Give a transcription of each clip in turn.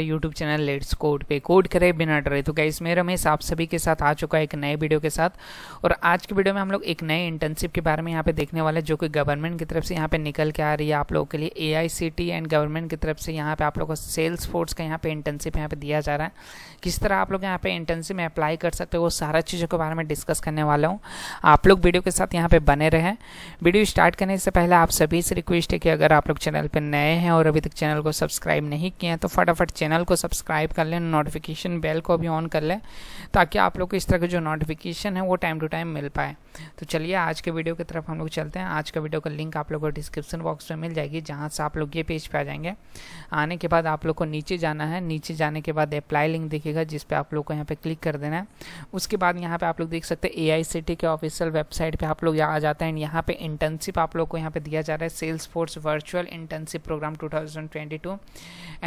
YouTube channel let's code पे code करें बिना डरे तो गाइस मैं रमेश आप सभी के साथ आ चुका है एक नए वीडियो के साथ और आज की वीडियो में हम लोग एक नए इंटर्नशिप के बारे में यहाँ पे देखने वाले जो कि गवर्नमेंट की तरफ से यहाँ पे निकल के आ रही है आप लोगों के लिए A I C T and government की तरफ से यहाँ पे आप लोगों को सेल्स फोर्स का यहाँ पे इंटर्नशिप यहाँ पे दिया जा रहा है किस तरह आप लोग यहाँ पे इंटर्नशिप में अप्लाई कर सकते हो वो सारा चीज़ों के बारे में डिस्कस करने वाला हूँ आप लोग वीडियो के साथ यहाँ पे बने रहें वीडियो स्टार्ट करने से पहले आप सभी से रिक्वेस्ट है कि अगर आप लोग चैनल पर नए हैं और अभी तक चैनल को सब्सक्राइब नहीं किए हैं तो फटाफट चैनल को सब्सक्राइब कर लें नोटिफिकेशन बेल को भी ऑन कर लें ताकि आप लोग को इस तरह के जो नोटिफिकेशन है वो टाइम टू टाइम मिल पाए तो चलिए आज के वीडियो की तरफ हम लोग चलते हैं आज का वीडियो का लिंक आप लोग को डिस्क्रिप्शन बॉक्स में मिल जाएगी जहाँ से आप लोग ये पेज पर पे आ जाएंगे आने के बाद आप लोग को नीचे जाना है नीचे जाने के बाद अप्लाई लिंक दिखेगा जिस पर आप लोग को यहाँ पर क्लिक कर देना है उसके बाद यहाँ पर आप लोग देख सकते हैं ए के ऑफिशियल वेबसाइट पर आप लोग आ जाते हैं यहाँ पर इंटर्नशिप आप लोग को यहाँ पर दिया जा रहा है Salesforce virtual internship programme two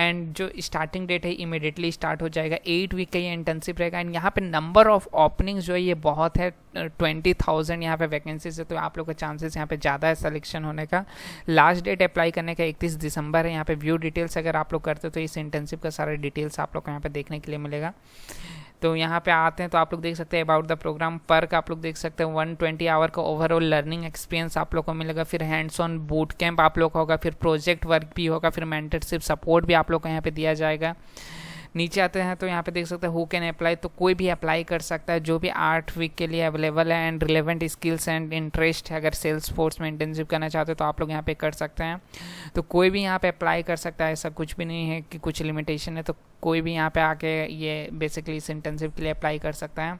and जो स्टार्ट स्टार्टिंग डेट है इमिडिएटली स्टार्ट हो जाएगा एट वीक का ये इंटर्नशिप रहेगा एंड यहाँ पे नंबर ऑफ ओपनिंग्स जो है ये बहुत है ट्वेंटी थाउजेंड यहाँ पे वैकेंसीज है तो आप लोग का चांसेस यहाँ पे ज़्यादा है सिलेक्शन होने का लास्ट डेट अप्लाई करने का इकतीस दिसंबर है यहाँ पे व्यू डिटेल्स अगर आप लोग करते हो तो इस इंटर्नशिप का सारे डिटेल्स आप लोग को यहाँ पे देखने के लिए मिलेगा तो यहाँ पे आते हैं तो आप लोग देख सकते हैं अबाउट द प्रोग्राम पर आप लोग देख सकते हैं वन ट्वेंटी आवर का ओवरऑल लर्निंग एक्सपीरियंस आप लोग को मिलेगा फिर हैंड्स ऑन बूट कैंप आप लोग होगा फिर प्रोजेक्ट वर्क भी होगा फिर मैंटरशिप सपोर्ट भी आप लोग को यहाँ पे दिया जाएगा नीचे आते हैं तो यहाँ पे देख सकते हैं हु कैन अप्लाई तो कोई भी अप्लाई कर सकता है जो भी आठ वीक के लिए अवेलेबल है and relevant skills and interest है अगर सेल्स फोर्स में इंटर्नशिप करना चाहते हो तो आप लोग यहाँ पे कर सकते हैं तो कोई भी यहाँ पे अप्लाई कर सकता है ऐसा कुछ भी नहीं है कि कुछ लिमिटेशन है तो कोई भी यहाँ पे आके ये बेसिकली इस इंटर्नशिप के लिए अप्लाई कर सकता है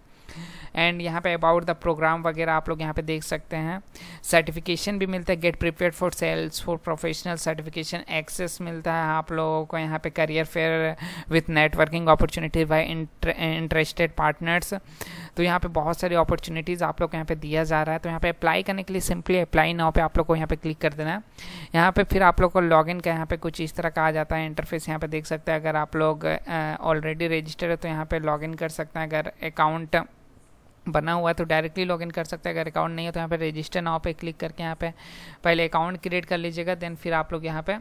एंड यहाँ पे अबाउट द प्रोग्राम वगैरह आप लोग यहाँ पे देख सकते हैं सर्टिफिकेशन भी मिलता है get prepare for Salesforce professional certification access मिलता है आप लोगों को यहाँ पे career fair with networking opportunities by interested partners तो यहाँ पे बहुत सारी अपॉर्चुनिटीज़ आप लोग को यहाँ पे दिया जा रहा है तो यहाँ पे अप्लाई करने के लिए सिंपली अप्लाई नाउ पे आप लोग को यहाँ पे क्लिक कर देना है यहाँ पे फिर आप लोग को लॉगिन का यहाँ पे कुछ इस तरह का आ जाता है इंटरफेस यहाँ पे देख सकते हैं अगर आप लोग ऑलरेडी रजिस्टर है तो यहाँ पे लॉगिन कर सकते हैं अगर अकाउंट बना हुआ है तो डायरेक्टली लॉगिन कर सकते हैं अगर अकाउंट नहीं है तो यहाँ पे रजिस्टर नाव पे क्लिक करके यहाँ पे पहले अकाउंट क्रिएट कर लीजिएगा देन फिर आप लोग यहाँ पे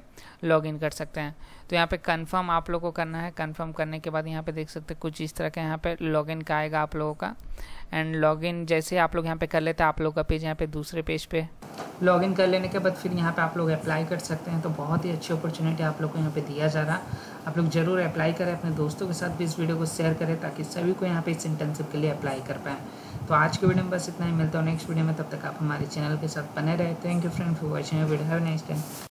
लॉगिन कर सकते हैं तो यहाँ पे कंफर्म आप लोगों को करना है कंफर्म करने के बाद यहाँ पे देख सकते हैं कुछ इस तरह के यहाँ पे लॉगिन का आएगा आप लोगों का एंड लॉगिन जैसे आप लोग यहाँ पे कर लेते हैं आप लोग का पेज यहाँ पे दूसरे पेज पे लॉग इन कर लेने के बाद फिर यहाँ पे आप लोग अप्लाई कर सकते हैं तो बहुत ही अच्छी अपॉर्चुनिटी आप लोग को यहाँ पे दिया जा रहा आप लोग जरूर अप्लाई करें अपने दोस्तों के साथ भी इस वीडियो को शेयर करें ताकि सभी को यहाँ पे इस इंटर्नशिप के लिए अप्लाई कर पाएँ तो आज के वीडियो में बस इतना ही मिलता हूँ नेक्स्ट वीडियो में तब तक आप हमारे चैनल के साथ बने रहे thank you friend for watching video have next time